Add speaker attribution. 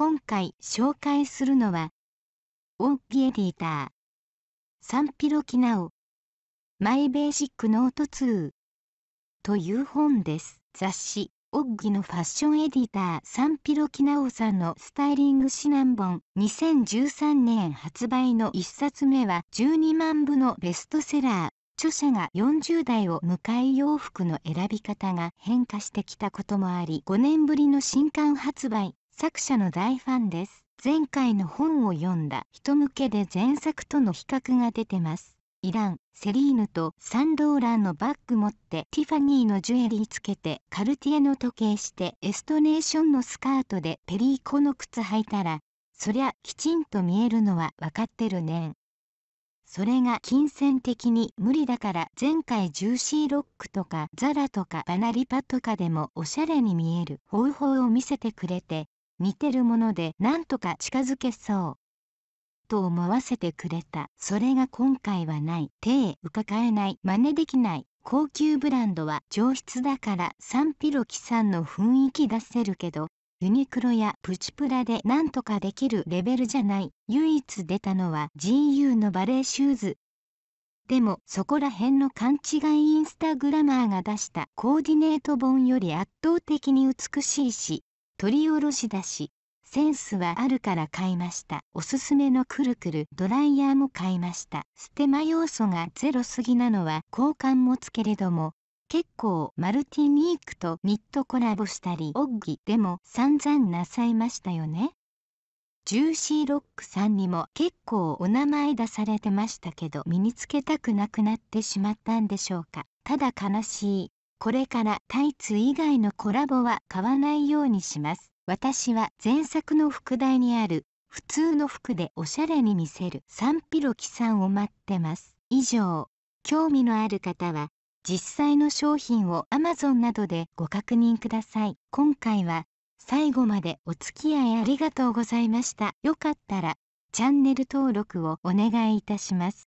Speaker 1: 今回紹介するのはオンピエディターサンピロキナオマイベーシックノート2という本です雑誌オッギのファッションエディターサンピロキナオさんのスタイリング指南本2013年発売の1冊目は12万部のベストセラー著者が40代を迎え洋服の選び方が変化してきたこともあり5年ぶりの新刊発売作者の大ファンです前回の本を読んだ人向けで前作との比較が出てますイラン、セリーヌとサンローランのバッグ持ってティファニーのジュエリーつけてカルティエの時計してエストネーションのスカートでペリーコの靴履いたらそりゃきちんと見えるのはわかってるねん。それが金銭的に無理だから前回ジューシーロックとかザラとかバナリパとかでもおしゃれに見える方法を見せてくれて似てるものでなんとか近づけそう。と思わせてくれた。それが今回はない。手へ伺えない。真似できない。高級ブランドは上質だからサンピロキさんの雰囲気出せるけど、ユニクロやプチプラでなんとかできるレベルじゃない。唯一出たのは GU のバレーシューズ。でもそこら辺の勘違いインスタグラマーが出したコーディネート本より圧倒的に美しいし取りおろしだしセンスはあるから買いましたおすすめのくるくるドライヤーも買いましたステマ要素がゼロすぎなのは交換持つけれども結構マルティニークとニットコラボしたりオッギでも散々なさいましたよねジューシーロックさんにも結構お名前出されてましたけど身につけたくなくなってしまったんでしょうかただ悲しいこれからタイツ以外のコラボは買わないようにします。私は前作の副題にある普通の服でおしゃれに見せる賛否ロキさんを待ってます。以上、興味のある方は実際の商品を Amazon などでご確認ください。今回は最後までお付き合いありがとうございました。よかったらチャンネル登録をお願いいたします。